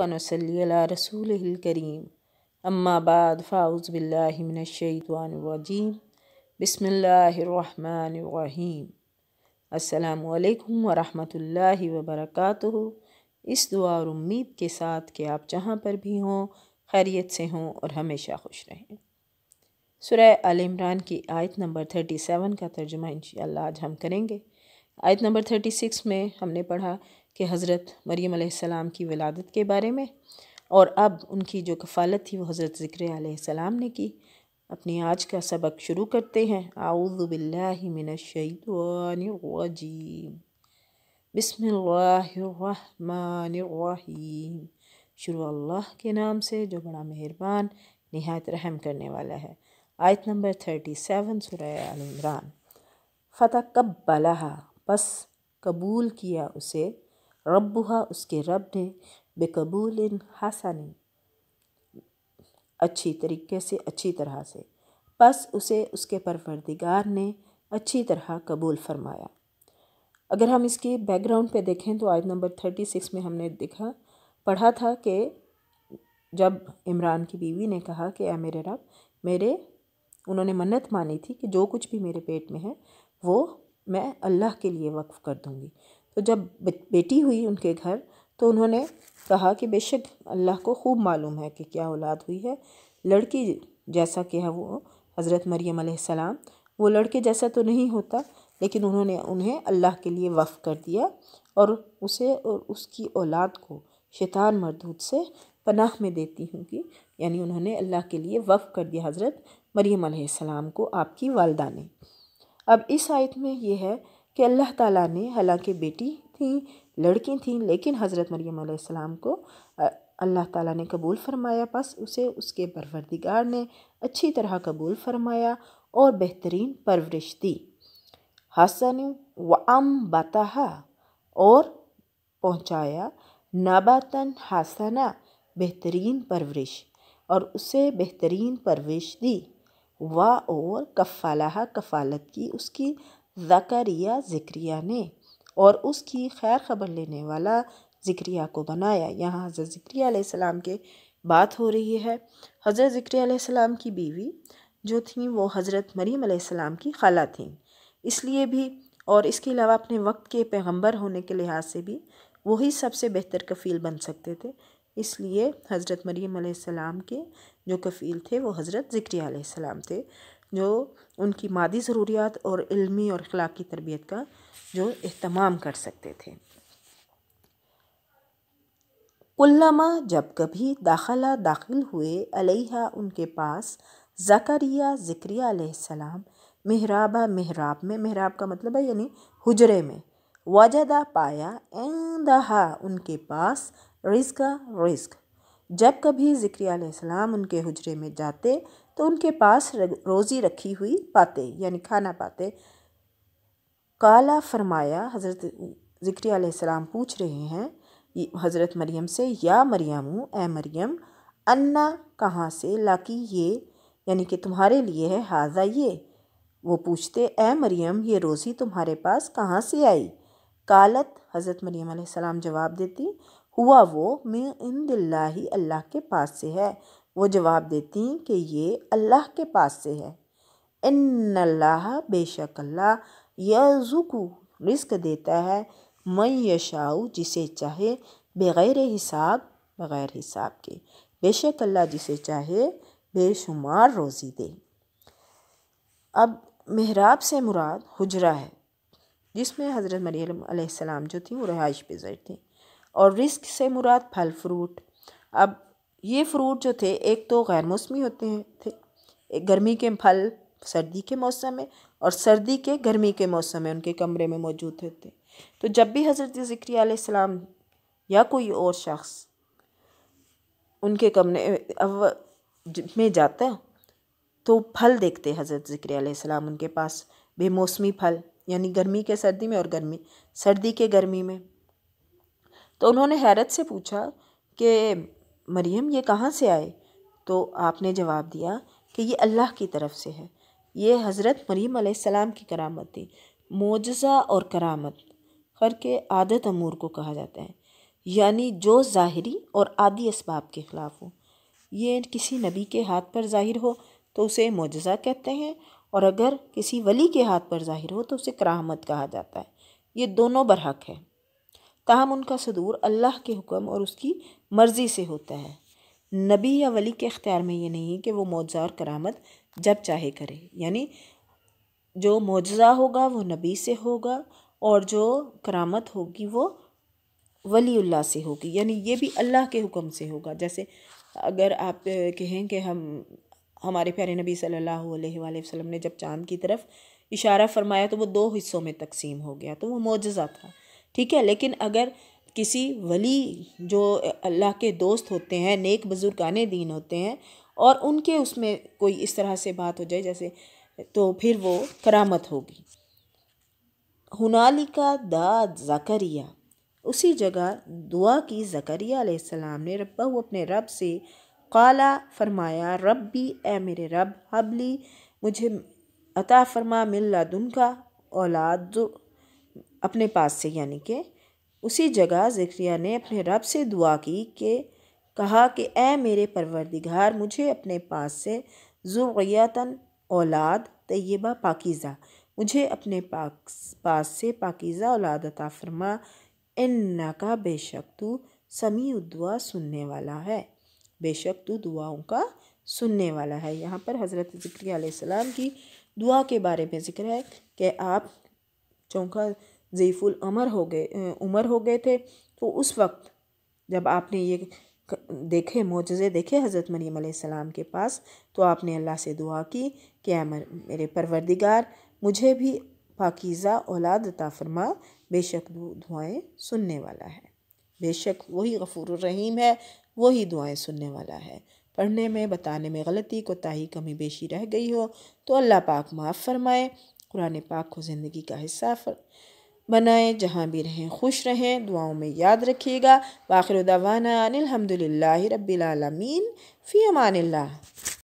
वनसली रसूल करीम अम्माबाद फ़ाउज़ बिल्लाशवानवाजीम बसमीम अल्लाम वरहमतुल्लाहि वबरकातुहु इस दुआ और उम्मीद के साथ कि आप जहाँ पर भी हों खैरियत से हों और हमेशा खुश रहें सुरह आल की आयत नंबर थर्टी सेवन का तर्जुमा इनशा आज हम करेंगे आयत नंबर थर्टी सिक्स में हमने पढ़ा कि हज़रत मरीम सलाम की विलादत के बारे में और अब उनकी जो कफ़ालत थी वो हज़रत ज़िक्र सलाम ने की अपने आज का सबक शुरू करते हैं आउज़बिल्लिमिनशैतवानरजीम बिस्मिल्लाहिर्रहमानिर्रहीम शुरू अल्लाह के नाम से जो बड़ा मेहरबान नहायत रहम करने वाला है आयत नंबर थर्टी सेवन सुरह आल इमरान फ़तकबला बस कबूल किया उसे रब्बुहा उसके रब ने बेकबूल इन हसनी अच्छी तरीके से अच्छी तरह से बस उसे उसके परवरदिगार ने अच्छी तरह कबूल फरमाया अगर हम इसकी बैकग्राउंड पे देखें तो आयत नंबर थर्टी सिक्स में हमने देखा पढ़ा था कि जब इमरान की बीवी ने कहा कि अ मेरे रब मेरे उन्होंने मन्नत मानी थी कि जो कुछ भी मेरे पेट में है वो मैं अल्लाह के लिए वक्फ़ कर दूँगी तो जब बेटी हुई उनके घर तो उन्होंने कहा कि बेशक अल्लाह को खूब मालूम है कि क्या औलाद हुई है लड़की जैसा कि है वो हज़रत मरियम सलाम वो लड़के जैसा तो नहीं होता लेकिन उन्होंने उन्हें अल्लाह के लिए वफ़ कर दिया और उसे और उसकी औलाद को शैतान मरदूद से पनाह में देती हूँ कि यानी उन्होंने अल्लाह के लिए वफ़ कर दिया हज़रत मरियम सलाम को आपकी वालदा ने अब इस आयत में ये है कि अल्लाह ताला ने हालांकि बेटी थी लड़की थी लेकिन हज़रत मरियम को अल्लाह ताला ने कबूल फरमाया बस उसे उसके परवरदिगार ने अच्छी तरह कबूल फरमाया और बेहतरीन परवरिश दी हसन व अम बतहा और पहुँचाया नाबातन हासना बेहतरीन परवरिश और उसे बेहतरीन परवरिश दी व और कफ़ाला कफ़ालत की उसकी ज़करिया ज़िक्रिया ने और उसकी खैर ख़बर लेने वाला ज़िक्रिया को बनाया यहाँ हज़रत ज़िक्रिया सलाम के बात हो रही है हज़रत ज़िक्रिया सलाम की बीवी जो थी वो हज़रत मरीम सलाम की खाला थी इसलिए भी और इसके अलावा अपने वक्त के पैगंबर होने के लिहाज से भी वही सबसे बेहतर कफ़ील बन सकते थे इसलिए हज़रत मरीम सलाम के जो कफ़ील थे वो हज़रत ज़िक्रिया थे जो उनकी मादी ज़रूरियात और इल्मी और अखलाकी तरबियत का जो अहतमाम कर सकते थे उल्लामा जब कभी दाखला दाखिल हुए अलैहा उनके पास ज़करिया ज़िक्रिया महराबा महराब में महराब का मतलब है यानी हुजरे में वजदा पाया एंदहा उनके पास रिस्का रिस्क जब कभी ज़िक्र सलाम उनके हजरे में जाते तो उनके पास रोज़ी रखी हुई पाते यानी खाना पाते काला फरमाया हज़रत ज़िक्र सलाम पूछ रहे हैं हज़रत मरियम से या मरियम ए मरियम अन्ना कहाँ से लाकी ये यानी कि तुम्हारे लिए है हाजा ये वो पूछते ए मरियम ये रोज़ी तुम्हारे पास कहाँ से आई कालत हज़रत मरियम सलाम जवाब देती हुआ वो मैं इन ही अल्लाह के पास से है वो जवाब देती कि ये अल्लाह के पास से है इन अल्लाह बेशक अल्लाह यजुकू रिस्क देता है मैं यशाऊ जिसे चाहे बग़ैर हिसाब बग़ैर हिसाब के बेशक अल्लाह जिसे चाहे बेशुमार रोज़ी दे अब महराब से मुराद हुजरा है जिसमें हज़रत मरीम जो थी वो रहाइश पज़र थी और रिस्क से मुराद फल फ्रूट अब ये फ्रूट जो थे एक तो गैर मौसमी होते हैं थे गर्मी के फल सर्दी के मौसम में और सर्दी के गर्मी के मौसम में उनके कमरे में मौजूद होते तो जब भी हज़रत ज़िक्रियाम या कोई और शख्स उनके कमरे अव में जाता है तो फल देखते हज़रत ज़िक्रियाम उनके पास बेमौसमी फल यानी गर्मी के सर्दी में और गर्मी सर्दी के गर्मी में तो उन्होंने हैरत से पूछा कि मरियम ये कहाँ से आए तो आपने जवाब दिया कि ये अल्लाह की तरफ से है ये हज़रत मरीम सलाम की करामत थी मोजा और करामत हर के आदत अमूर को कहा जाता है यानी जो ज़ाहरी और आदि इसबाब के ख़िलाफ़ हो ये किसी नबी के हाथ पर ज़ाहिर हो तो उसे मोजा कहते हैं और अगर किसी वली के हाथ पर ज़ाहिर हो तो उसे करामत कहा जाता है ये दोनों बरहक है ताहम उनका सदूर अल्लाह के हुक्म और उसकी मर्ज़ी से होता है नबी या वली के अख्तियार में ये नहीं है कि वो मुआवजा और करामत जब चाहे करे यानी जो मुआवजा होगा वो नबी से होगा और जो करामत होगी वो वलीउल्ला से होगी यानी ये भी अल्लाह के हुक्म से होगा जैसे अगर आप कहें कि हम हमारे प्यारे नबी सल्लल्लाहु अलैहि वसल्लम ने जब चाँद की तरफ इशारा फरमाया तो वो दो हिस्सों में तकसीम हो गया तो वो मुजज़ा था ठीक है लेकिन अगर किसी वली जो अल्लाह के दोस्त होते हैं नेक बुजुर्ग आने दीन होते हैं और उनके उसमें कोई इस तरह से बात हो जाए जैसे तो फिर वो करामत होगी का दा जकरिया उसी जगह दुआ की जकरिया ने रब्बा अपने रब से काला फरमाया रब भी ए मेरे रब हबली मुझे अता फरमा मिल दुनका औलाद अपने पास से यानी कि उसी जगह ज़िक्रिया ने अपने रब से दुआ की कि कहा कि ए मेरे परवरदिगार मुझे अपने पास से ज़ुर्यातन औलाद तय्यबा पाकिज़ा मुझे अपने पाक पास से पाकिज़ा औलाद अता फरमा इन का बेशक तू समी दुआ सुनने वाला है बेशक तू दुआओं का सुनने वाला है यहाँ पर हज़रत ज़िक्रिया की दुआ के बारे में ज़िक्र है कि आप चौंका ज़ईफ़ुल अमर हो गए उमर हो गए थे तो उस वक्त जब आपने ये देखे मोजे देखे हज़रत मरीम सलाम के पास तो आपने अल्लाह से दुआ की कि अमर मेरे परवरदिगार मुझे भी पाकिज़ा औलाद ताफरमा फरमा बेशक दुआएं सुनने वाला है बेशक वही गफूर रहीम है वही दुआएं सुनने वाला है पढ़ने में बताने में गलती कोताही कमी बेशी रह गई हो तो अल्लाह पाक माफ़ फरमाए कुरान पाक को ज़िंदगी का हिस्सा फर बनाएं जहाँ भी रहें खुश रहें दुआओं में याद रखिएगा बाखिर दावाना अनिलहमदिल्ला रबीआलमीन फ़ी अमान